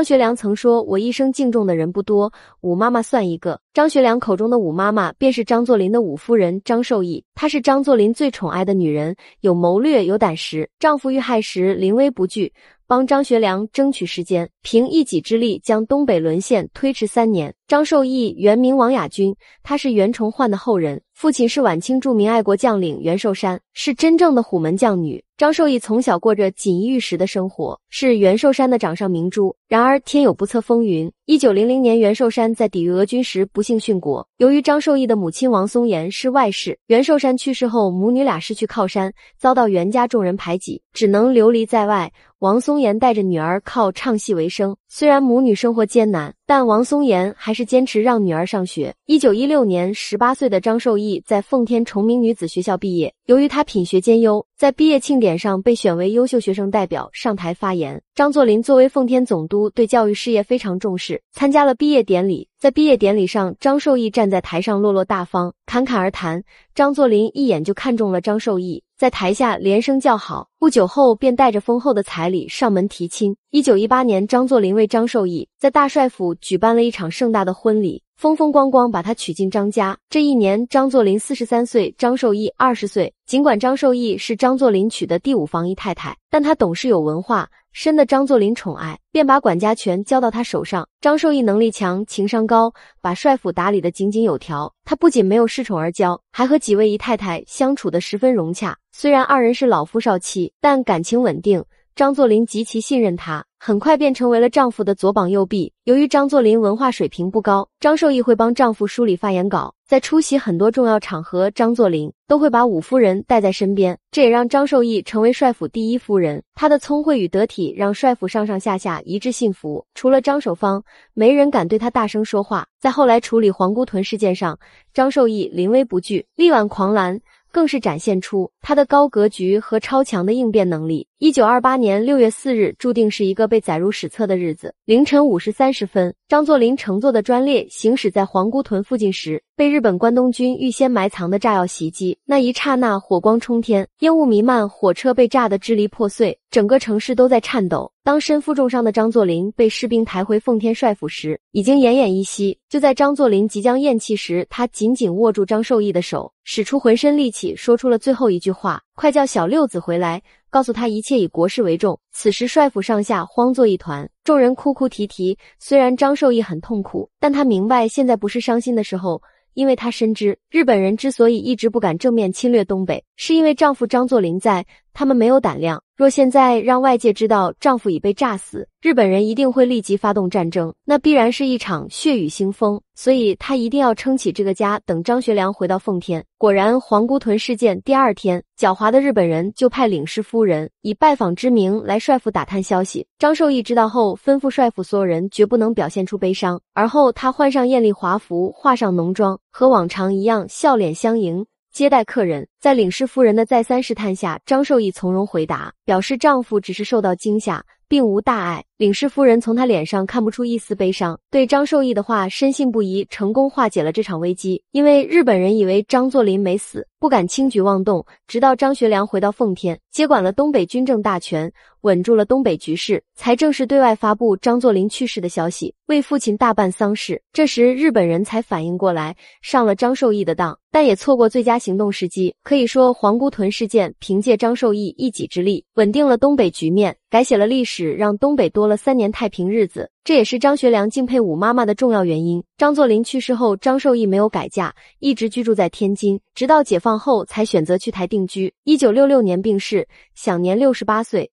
张学良曾说：“我一生敬重的人不多，武妈妈算一个。”张学良口中的武妈妈便是张作霖的武夫人张寿益，她是张作霖最宠爱的女人，有谋略，有胆识，丈夫遇害时临危不惧。帮张学良争取时间，凭一己之力将东北沦陷推迟三年。张寿义原名王亚君，他是袁崇焕的后人，父亲是晚清著名爱国将领袁寿山，是真正的虎门将女。张寿义从小过着锦衣玉食的生活，是袁寿山的掌上明珠。然而天有不测风云。一九零零年，袁寿山在抵御俄军时不幸殉国。由于张寿义的母亲王松岩是外室，袁寿山去世后，母女俩失去靠山，遭到袁家众人排挤，只能流离在外。王松岩带着女儿靠唱戏为生，虽然母女生活艰难，但王松岩还是坚持让女儿上学。一九一六年，十八岁的张寿义在奉天崇明女子学校毕业。由于他品学兼优。在毕业庆典上被选为优秀学生代表上台发言。张作霖作为奉天总督，对教育事业非常重视，参加了毕业典礼。在毕业典礼上，张受益站在台上落落大方，侃侃而谈。张作霖一眼就看中了张受益，在台下连声叫好。不久后便带着丰厚的彩礼上门提亲。一九一八年，张作霖为张受益在大帅府举办了一场盛大的婚礼。风风光光把她娶进张家。这一年，张作霖四十三岁，张寿义二十岁。尽管张寿义是张作霖娶的第五房姨太太，但他懂事有文化，深得张作霖宠爱，便把管家权交到他手上。张寿义能力强，情商高，把帅府打理得井井有条。他不仅没有恃宠而骄，还和几位姨太太相处得十分融洽。虽然二人是老夫少妻，但感情稳定。张作霖极其信任他。很快便成为了丈夫的左膀右臂。由于张作霖文化水平不高，张受益会帮丈夫梳理发言稿。在出席很多重要场合，张作霖都会把五夫人带在身边，这也让张受益成为帅府第一夫人。她的聪慧与得体，让帅府上上下下一致信服。除了张守芳，没人敢对她大声说话。在后来处理皇姑屯事件上，张受益临危不惧，力挽狂澜，更是展现出他的高格局和超强的应变能力。一九二八年六月四日，注定是一个被载入史册的日子。凌晨五时三十分，张作霖乘坐的专列行驶在皇姑屯附近时，被日本关东军预先埋藏的炸药袭击。那一刹那，火光冲天，烟雾弥漫，火车被炸得支离破碎，整个城市都在颤抖。当身负重伤的张作霖被士兵抬回奉天帅府时，已经奄奄一息。就在张作霖即将咽气时，他紧紧握住张寿义的手，使出浑身力气，说出了最后一句话：“快叫小六子回来！”告诉他一切以国事为重。此时帅府上下慌作一团，众人哭哭啼啼。虽然张寿益很痛苦，但他明白现在不是伤心的时候，因为他深知日本人之所以一直不敢正面侵略东北，是因为丈夫张作霖在。他们没有胆量，若现在让外界知道丈夫已被炸死，日本人一定会立即发动战争，那必然是一场血雨腥风。所以她一定要撑起这个家，等张学良回到奉天。果然，皇姑屯事件第二天，狡猾的日本人就派领事夫人以拜访之名来帅府打探消息。张寿义知道后，吩咐帅府所有人绝不能表现出悲伤。而后，他换上艳丽华服，化上浓妆，和往常一样笑脸相迎。接待客人，在领事夫人的再三试探下，张寿义从容回答，表示丈夫只是受到惊吓，并无大碍。领事夫人从他脸上看不出一丝悲伤，对张寿义的话深信不疑，成功化解了这场危机。因为日本人以为张作霖没死。不敢轻举妄动，直到张学良回到奉天，接管了东北军政大权，稳住了东北局势，才正式对外发布张作霖去世的消息，为父亲大办丧事。这时日本人才反应过来，上了张寿义的当，但也错过最佳行动时机。可以说，皇姑屯事件凭借张寿义一己之力，稳定了东北局面，改写了历史，让东北多了三年太平日子。这也是张学良敬佩武妈妈的重要原因。张作霖去世后，张寿益没有改嫁，一直居住在天津，直到解放后才选择去台定居。一九六六年病逝，享年六十八岁。